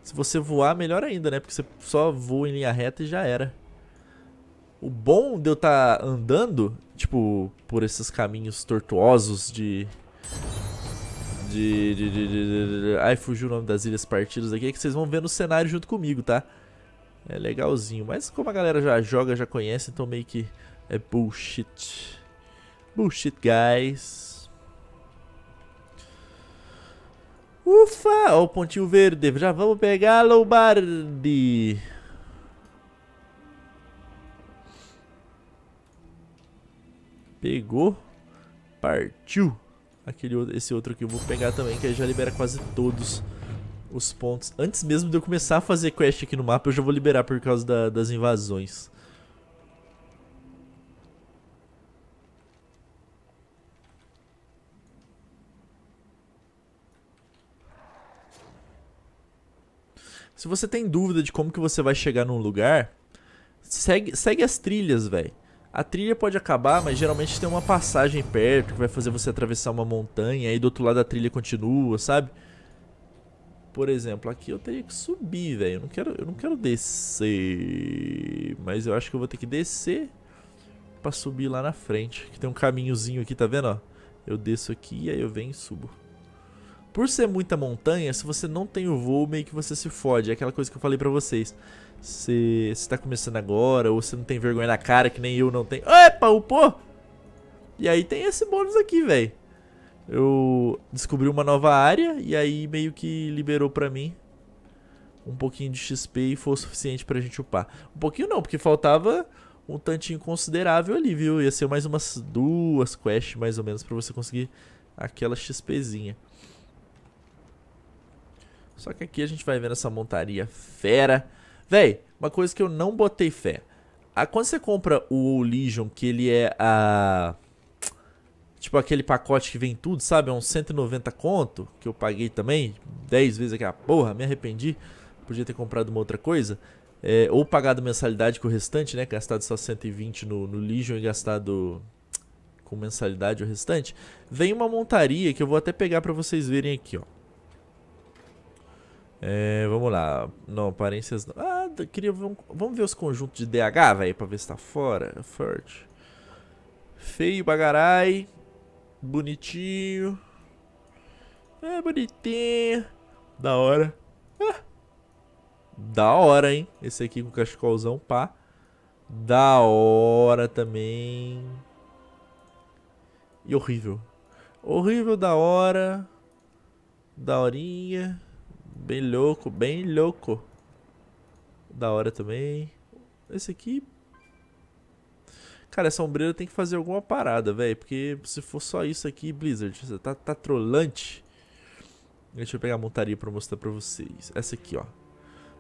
Se você voar, melhor ainda, né? Porque você só voa em linha reta e já era. O bom de eu estar tá andando, tipo, por esses caminhos tortuosos de... De, de, de, de Ai, fugiu o nome das ilhas partidas aqui, é que vocês vão ver no cenário junto comigo, tá? É legalzinho, mas como a galera já joga, já conhece, então meio que é bullshit. Bullshit, guys. Ufa! Ó o pontinho verde, já vamos pegar Lombardi. Pegou. Partiu. Aquele, esse outro aqui eu vou pegar também, que aí já libera quase todos os pontos. Antes mesmo de eu começar a fazer quest aqui no mapa, eu já vou liberar por causa da, das invasões. Se você tem dúvida de como que você vai chegar num lugar, segue, segue as trilhas, velho. A trilha pode acabar, mas geralmente tem uma passagem perto que vai fazer você atravessar uma montanha, aí do outro lado da trilha continua, sabe? Por exemplo, aqui eu teria que subir, velho. Eu não quero, eu não quero descer, mas eu acho que eu vou ter que descer para subir lá na frente, que tem um caminhozinho aqui, tá vendo, ó? Eu desço aqui e aí eu venho e subo. Por ser muita montanha, se você não tem o voo, meio que você se fode. É aquela coisa que eu falei pra vocês você tá começando agora ou você não tem vergonha na cara que nem eu não tenho. Epa, upou! E aí tem esse bônus aqui, velho. Eu descobri uma nova área e aí meio que liberou pra mim um pouquinho de XP e foi o suficiente pra gente upar. Um pouquinho não, porque faltava um tantinho considerável ali, viu? Ia ser mais umas duas quests mais ou menos pra você conseguir aquela XPzinha. Só que aqui a gente vai vendo essa montaria fera. Véi, uma coisa que eu não botei fé. Ah, quando você compra o Legion, que ele é a. Tipo aquele pacote que vem tudo, sabe? É uns 190 conto, que eu paguei também, 10 vezes aquela ah, porra, me arrependi. Podia ter comprado uma outra coisa. É, ou pagado mensalidade com o restante, né? Gastado só 120 no, no Legion e gastado com mensalidade o restante. Vem uma montaria que eu vou até pegar para vocês verem aqui, ó. É, vamos lá. Não, aparências não. Ah, queria ver um... Vamos ver os conjuntos de DH, velho, pra ver se tá fora. forte Feio bagarai. Bonitinho. É, bonitinho. Da hora. Ah. Da hora, hein? Esse aqui com cachecolzão, pá. Da hora também. E horrível. Horrível, da hora. Daorinha. Bem louco, bem louco. Da hora também. Esse aqui... Cara, essa ombreira tem que fazer alguma parada, velho. Porque se for só isso aqui, Blizzard, você tá, tá trolante. Deixa eu pegar a montaria pra mostrar pra vocês. Essa aqui, ó.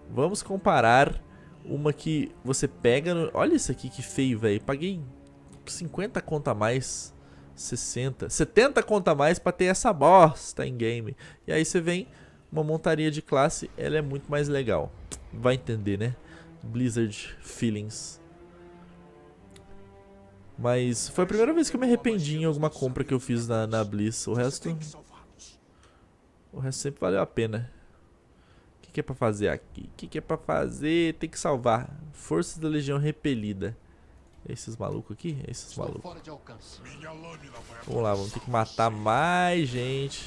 Vamos comparar uma que você pega... No... Olha isso aqui que feio, velho. Paguei 50 conta a mais. 60. 70 conta a mais pra ter essa bosta em game. E aí você vem uma montaria de classe, ela é muito mais legal. Vai entender, né? Blizzard feelings. Mas foi a primeira vez que eu me arrependi em alguma compra que eu fiz na, na Bliss. O resto... O resto sempre valeu a pena. O que, que, é pra fazer aqui? O que, que, é pra fazer? Tem que salvar. Forças da Legião repelida. É esses malucos aqui? É esses malucos. Vamos lá, vamos ter que matar mais gente.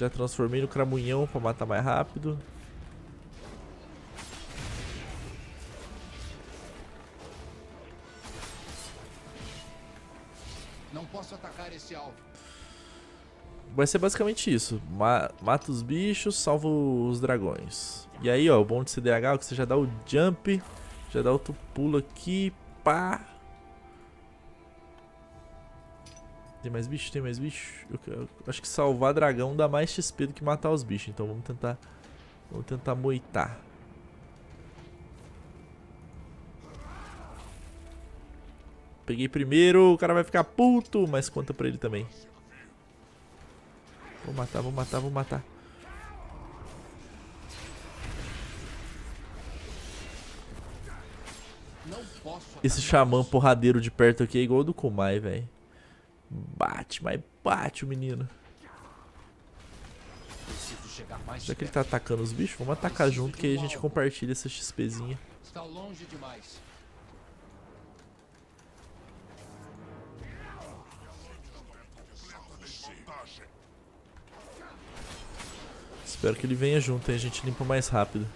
Já transformei no cramunhão pra matar mais rápido. Não posso atacar esse alvo. Vai ser basicamente isso. Ma mata os bichos, salva os dragões. E aí, ó, o bom de CDH é que você já dá o jump, já dá outro pulo aqui, pá. Tem mais bicho? Tem mais bicho? Eu, eu, acho que salvar dragão dá mais XP do que matar os bichos. Então vamos tentar... Vamos tentar moitar. Peguei primeiro, o cara vai ficar puto, mas conta pra ele também. Vou matar, vou matar, vou matar. Esse xamã porradeiro de perto aqui é igual o do Kumai, velho. Bate, mas bate o menino. Já que ele tá atacando os bichos, vamos atacar Preciso junto que aí a gente compartilha essa XPzinha. Está longe demais. Espero que ele venha junto, aí a gente limpa mais rápido.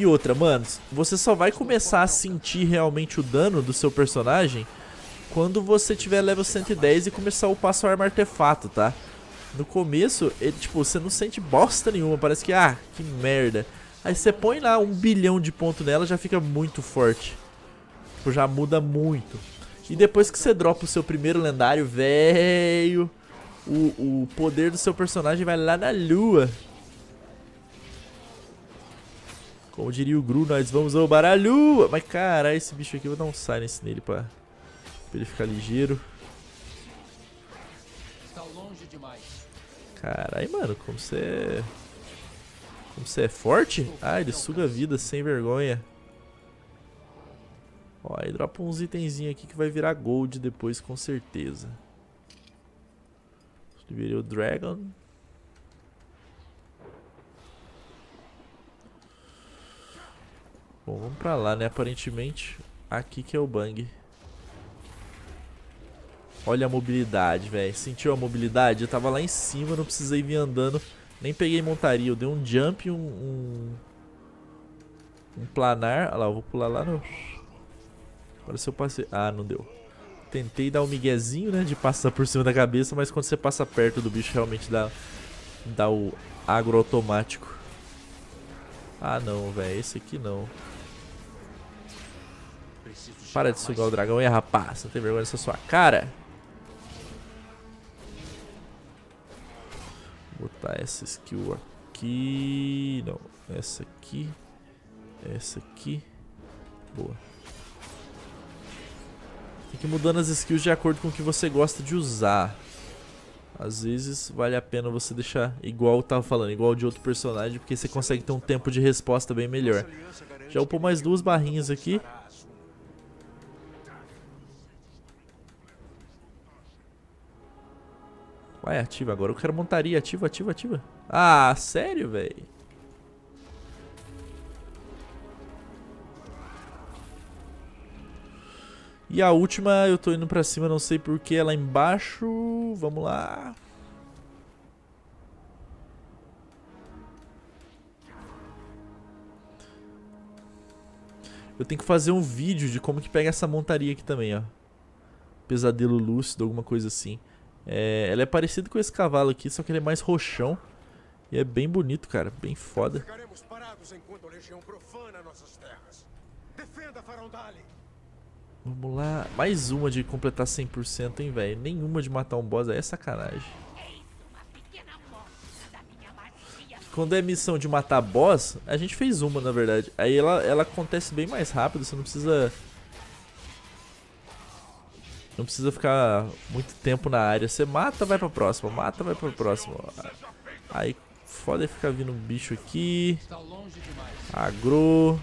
E outra, mano, você só vai começar a sentir realmente o dano do seu personagem quando você tiver level 110 e começar a upar sua arma artefato, tá? No começo, ele, é, tipo, você não sente bosta nenhuma, parece que, ah, que merda. Aí você põe lá um bilhão de ponto nela, já fica muito forte. Tipo, já muda muito. E depois que você dropa o seu primeiro lendário, velho, o, o poder do seu personagem vai lá na lua. Como diria o Gru, nós vamos ao baralho. Mas caralho, esse bicho aqui, eu vou dar um silence nele pra, pra ele ficar ligeiro. Tá caralho, mano, como você é... Como você é forte? Ah, ele suga a vida sem vergonha. Ó, aí dropa uns itenzinhos aqui que vai virar gold depois, com certeza. Liberei o Dragon. Bom, vamos pra lá, né? Aparentemente, aqui que é o bang. Olha a mobilidade, velho. Sentiu a mobilidade? Eu tava lá em cima, não precisei vir andando. Nem peguei montaria. Eu dei um jump, um... Um, um planar. Olha lá, eu vou pular lá no... se eu passei... Ah, não deu. Tentei dar um miguezinho, né? De passar por cima da cabeça, mas quando você passa perto do bicho, realmente dá... Dá o agro automático. Ah, não, velho. Esse aqui não. Para de sugar o dragão aí, rapaz. Não tem vergonha dessa sua cara? Vou botar essa skill aqui. Não, essa aqui. Essa aqui. Boa. Tem que ir mudando as skills de acordo com o que você gosta de usar. Às vezes vale a pena você deixar igual eu tava falando, igual de outro personagem, porque você consegue ter um tempo de resposta bem melhor. Já upou mais duas barrinhas aqui. Vai, ativa agora. Eu quero montaria. Ativa, ativa, ativa. Ah, sério, velho? E a última, eu tô indo pra cima, não sei porquê, é lá embaixo. Vamos lá. Eu tenho que fazer um vídeo de como que pega essa montaria aqui também, ó. Pesadelo lúcido, alguma coisa assim. É, ela é parecida com esse cavalo aqui, só que ele é mais roxão. E é bem bonito, cara, bem foda. Ficaremos parados enquanto a legião profana nossas terras. Defenda Farondale. Vamos lá, mais uma de completar 100%, hein, velho. Nenhuma de matar um boss aí é sacanagem. Quando é missão de matar boss, a gente fez uma, na verdade. Aí ela, ela acontece bem mais rápido, você não precisa não precisa ficar muito tempo na área. Você mata, vai pra próxima. Mata, vai pra próxima. Aí foda é ficar vindo um bicho aqui. Agro.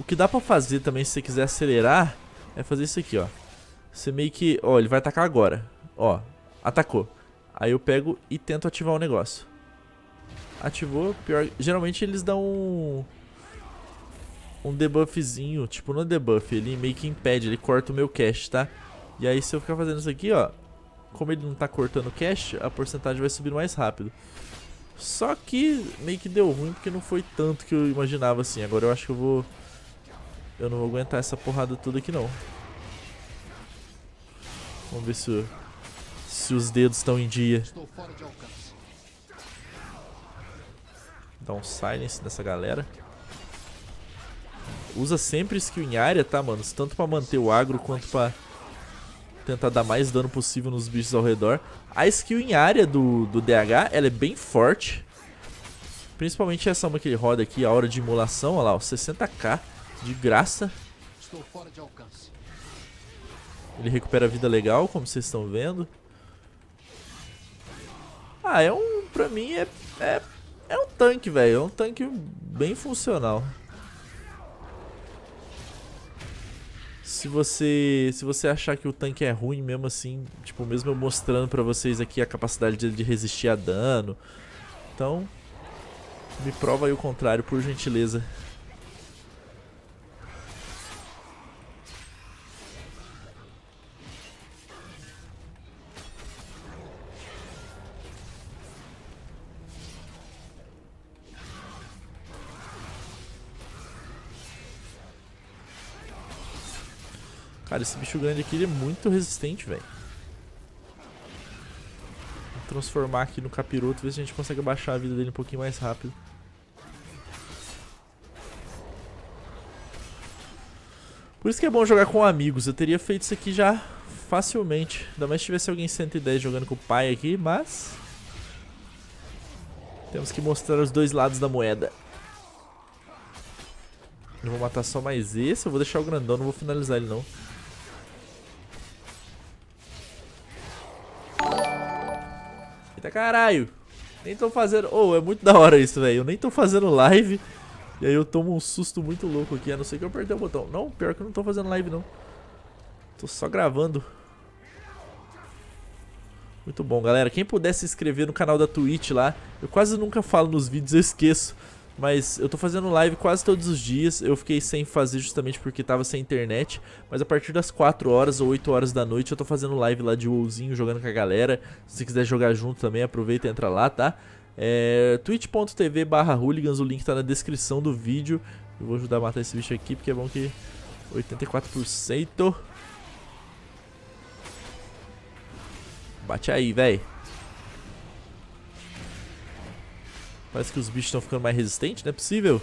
O que dá pra fazer também se você quiser acelerar é fazer isso aqui, ó. Você meio que... Ó, ele vai atacar agora. Ó, atacou. Aí eu pego e tento ativar o negócio. Ativou, pior. Geralmente eles dão um. Um debuffzinho. Tipo, não é debuff, ele meio que impede, ele corta o meu cast tá? E aí, se eu ficar fazendo isso aqui, ó. Como ele não tá cortando cast a porcentagem vai subir mais rápido. Só que meio que deu ruim, porque não foi tanto que eu imaginava assim. Agora eu acho que eu vou. Eu não vou aguentar essa porrada toda aqui, não. Vamos ver se, se os dedos estão em dia. Estou fora de alcance. Dá um silence nessa galera. Usa sempre skill em área, tá, mano? Tanto pra manter o agro quanto pra tentar dar mais dano possível nos bichos ao redor. A skill em área do, do DH, ela é bem forte. Principalmente essa uma que ele roda aqui, a hora de imolação, olha lá, ó, 60k de graça. Ele recupera a vida legal, como vocês estão vendo. Ah, é um... Pra mim é, é é um tanque, velho. É um tanque bem funcional. Se você, se você achar que o tanque é ruim mesmo assim, tipo, mesmo eu mostrando pra vocês aqui a capacidade dele de resistir a dano. Então, me prova aí o contrário, por gentileza. Cara, esse bicho grande aqui ele é muito resistente, velho. Vou transformar aqui no capiroto, ver se a gente consegue baixar a vida dele um pouquinho mais rápido. Por isso que é bom jogar com amigos. Eu teria feito isso aqui já facilmente. Ainda mais se tivesse alguém 110 jogando com o pai aqui, mas... Temos que mostrar os dois lados da moeda. Eu vou matar só mais esse. Eu vou deixar o grandão, não vou finalizar ele não. Caralho. Nem tô fazendo... Ô, oh, é muito da hora isso, velho. Eu nem tô fazendo live. E aí eu tomo um susto muito louco aqui. A não ser que eu apertei o botão. Não, pior que eu não tô fazendo live, não. Tô só gravando. Muito bom, galera. Quem puder se inscrever no canal da Twitch lá. Eu quase nunca falo nos vídeos, eu esqueço. Mas eu tô fazendo live quase todos os dias. Eu fiquei sem fazer justamente porque tava sem internet. Mas a partir das 4 horas ou 8 horas da noite eu tô fazendo live lá de WoWzinho, jogando com a galera. Se você quiser jogar junto também, aproveita e entra lá, tá? É, twitch.tv barra hooligans, o link tá na descrição do vídeo. Eu vou ajudar a matar esse bicho aqui, porque é bom que 84%. Bate aí, velho. Parece que os bichos estão ficando mais resistentes, não é possível.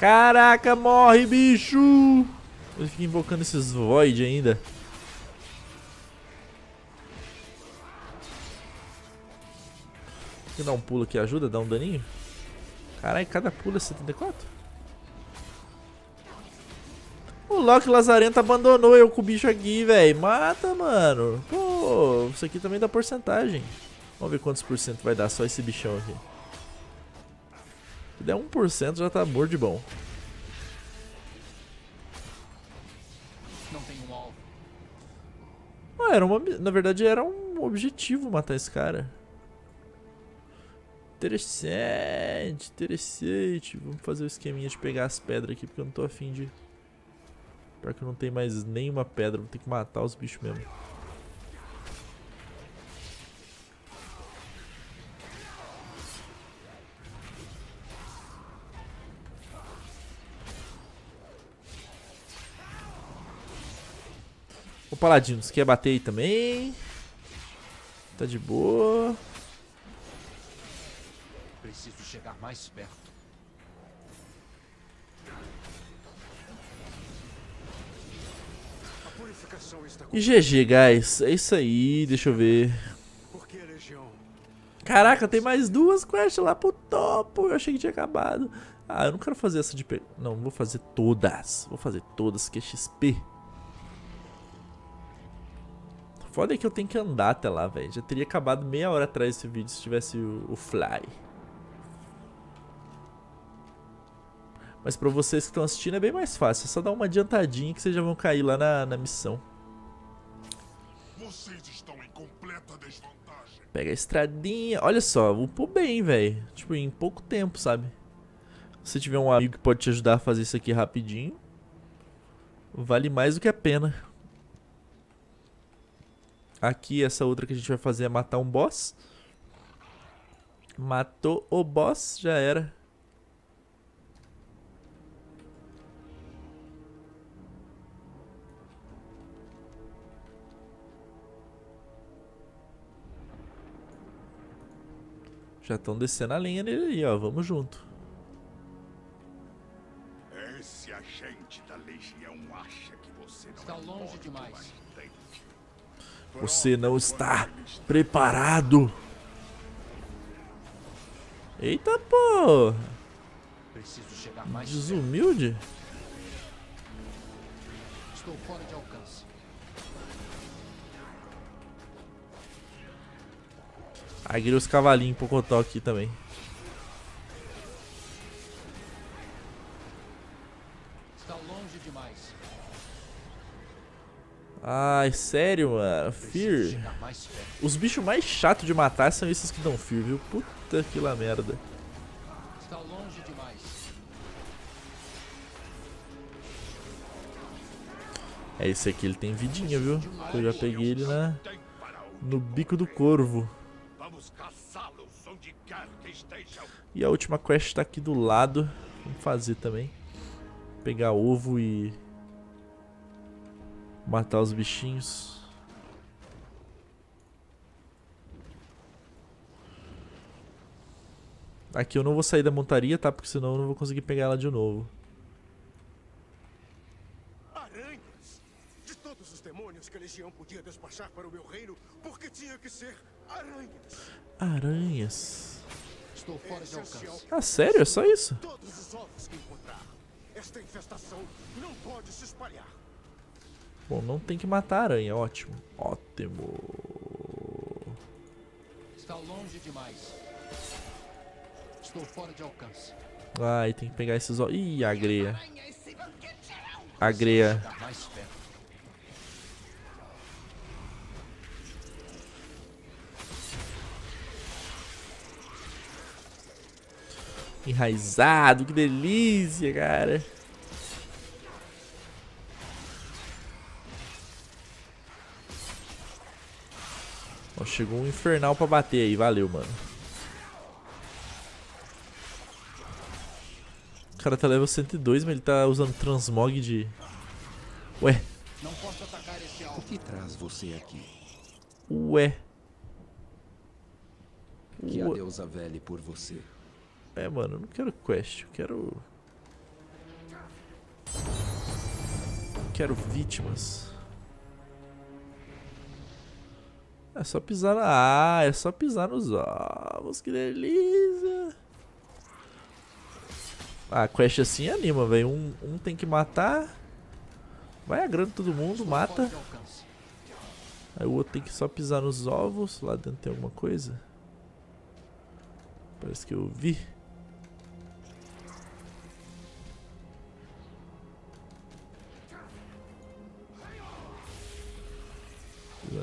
Caraca, morre, bicho! Ele fica invocando esses Void ainda. Tem dar um pulo aqui ajuda, dá um daninho. Caralho, cada pulo é 74? O Loki Lazarento abandonou eu com o bicho aqui, velho. Mata, mano. Pô, isso aqui também dá porcentagem. Vamos ver quantos por cento vai dar só esse bichão aqui. Se der 1% já tá morto de bom. um Ah, era uma, na verdade era um objetivo matar esse cara. Interessante, interessante. Vamos fazer o esqueminha de pegar as pedras aqui, porque eu não tô afim de... Pior que eu não tenho mais nenhuma pedra, vou ter que matar os bichos mesmo. O Paladinos quer bater aí também. Tá de boa. Preciso chegar mais perto. E GG, guys. É isso aí. Deixa eu ver. Caraca, tem mais duas quests lá pro topo. Eu achei que tinha acabado. Ah, eu não quero fazer essa de... Não, vou fazer todas. Vou fazer todas, que é XP. Foda é que eu tenho que andar até lá, velho. Já teria acabado meia hora atrás esse vídeo se tivesse o, o Fly. Mas pra vocês que estão assistindo é bem mais fácil. É só dar uma adiantadinha que vocês já vão cair lá na, na missão. Pega a estradinha. Olha só, upou bem, velho. Tipo, em pouco tempo, sabe? Se tiver um amigo que pode te ajudar a fazer isso aqui rapidinho, vale mais do que a pena. Aqui, essa outra que a gente vai fazer é matar um boss. Matou o boss, já era. Já estão descendo a linha nele ali, ó. Vamos junto. Esse agente da legião acha que você não Está é longe demais. Você não está preparado. Eita, pô. Desumilde. Estou fora de alcance. Agrei os cavalinhos Pocotó aqui também. Ai, sério, mano. Fear. Os bichos mais chatos de matar são esses que dão Fear, viu? Puta que lá merda. É, esse aqui ele tem vidinha, viu? Eu já peguei ele na... no bico do corvo. E a última quest tá aqui do lado. Vamos fazer também. Pegar ovo e Matar os bichinhos. Aqui eu não vou sair da montaria, tá? Porque senão eu não vou conseguir pegar ela de novo. Aranhas! De todos os demônios que a legião podia despachar para o meu reino, porque tinha que ser aranhas? Aranhas. Estou fora de alcance. Ah, sério? É só isso? Todos os ovos que encontrar. Esta infestação não pode se espalhar. Bom, não tem que matar a aranha, ótimo. Ótimo. Está longe demais. Estou fora de alcance. Ai, tem que pegar esses olhos. Ih, A greia. Enraizado, que delícia, cara. Ó, chegou um infernal pra bater aí. Valeu, mano. O cara tá level 102, mas ele tá usando transmog de... Ué. Não posso atacar esse alvo. O que traz você aqui? Ué. Que Ué. a deusa vele por você. É, mano, eu não quero quest, eu quero... Quero vítimas. É só pisar na Ah, é só pisar nos ovos, que delícia. A ah, quest assim anima, velho. Um, um tem que matar. Vai agrando todo mundo, mata. Aí o outro tem que só pisar nos ovos. Lá dentro tem alguma coisa. Parece que eu vi.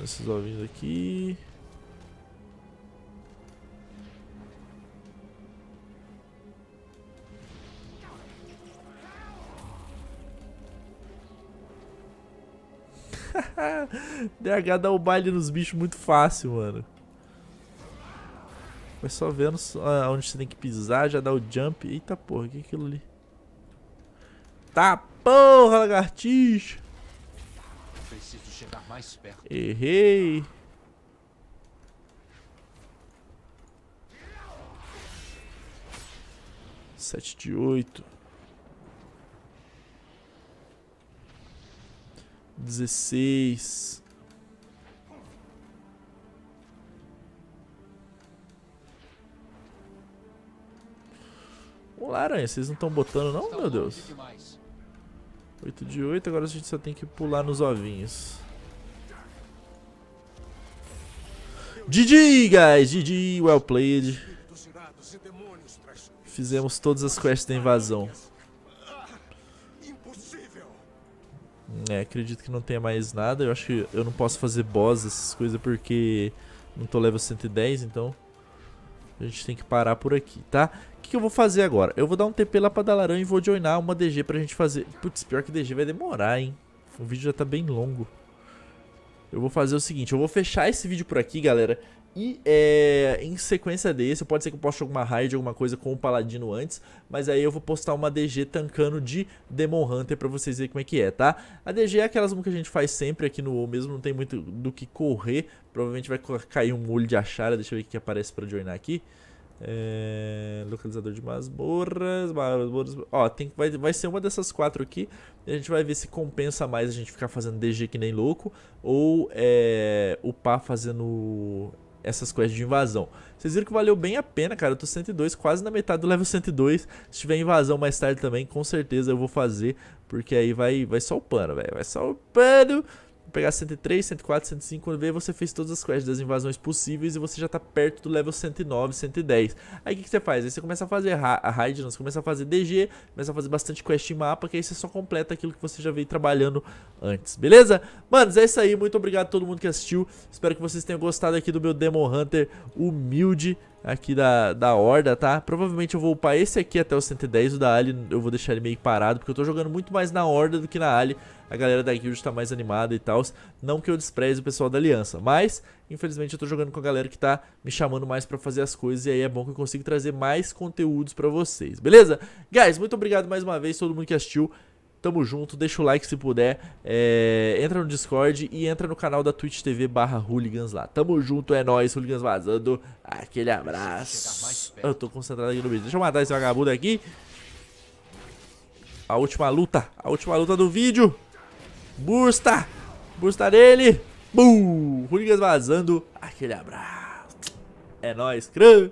esses ovinhos aqui. [laughs] DH dá o baile nos bichos muito fácil, mano. Mas só vendo onde você tem que pisar, já dá o jump. Eita porra, o que é aquilo ali? Tá porra, lagartixa! Preciso chegar mais perto. Errei. Sete de oito. Dezesseis. Vamos lá, aranha. Vocês não estão botando, não? Meu Deus. 8 de 8, agora a gente só tem que pular nos ovinhos. GG, guys! GG, well played. Fizemos todas as quests da invasão. É, acredito que não tenha mais nada. Eu acho que eu não posso fazer boss, essas coisas, porque não tô level 110, então... A gente tem que parar por aqui, tá? que, que eu vou fazer agora? Eu vou dar um TP lá pra Dalaran e vou joinar uma DG pra gente fazer. Putz, pior que DG vai demorar, hein? O vídeo já tá bem longo. Eu vou fazer o seguinte, eu vou fechar esse vídeo por aqui, galera. E é, em sequência desse, pode ser que eu poste alguma raid, alguma coisa com o Paladino antes, mas aí eu vou postar uma DG tancando de Demon Hunter pra vocês verem como é que é, tá? A DG é aquelas que a gente faz sempre aqui no WoW mesmo, não tem muito do que correr, provavelmente vai cair um olho de achara, deixa eu ver o que aparece pra joinar aqui. É, localizador de masmorras, masmorras. Ó, tem, vai, vai ser uma dessas quatro aqui. A gente vai ver se compensa mais a gente ficar fazendo DG que nem louco. Ou é, upar fazendo essas quests de invasão. Vocês viram que valeu bem a pena, cara. Eu tô 102, quase na metade do level 102. Se tiver invasão mais tarde também, com certeza eu vou fazer. Porque aí vai, vai só upando, velho. Vai só upando pegar 103, 104, 105, quando vê você fez todas as quests das invasões possíveis e você já tá perto do level 109, 110. Aí o que, que, você faz? Aí você começa a fazer ra a raid, você começa a fazer DG, começa a fazer bastante quest em mapa, que aí você só completa aquilo que você já veio trabalhando antes, beleza? Manos, é isso aí, muito obrigado a todo mundo que assistiu, espero que vocês tenham gostado aqui do meu Demon Hunter humilde, aqui da, da horda, tá? Provavelmente eu vou upar esse aqui até o 110, o da Ali eu vou deixar ele meio parado, porque eu tô jogando muito mais na horda do que na Ali. A galera da guild tá mais animada e tal, não que eu despreze o pessoal da aliança, mas infelizmente eu tô jogando com a galera que tá me chamando mais pra fazer as coisas e aí é bom que eu consigo trazer mais conteúdos pra vocês, beleza? Guys, muito obrigado mais uma vez todo mundo que assistiu. Tamo junto, deixa o like se puder, é, entra no Discord e entra no canal da Twitch TV barra Hooligans lá. Tamo junto, é nóis, Hooligans vazando, aquele abraço. Eu tô concentrado aqui no vídeo, deixa eu matar esse vagabundo aqui. A última luta, a última luta do vídeo. Busta, busta nele. Bum, Hooligans vazando, aquele abraço. É nóis, cran.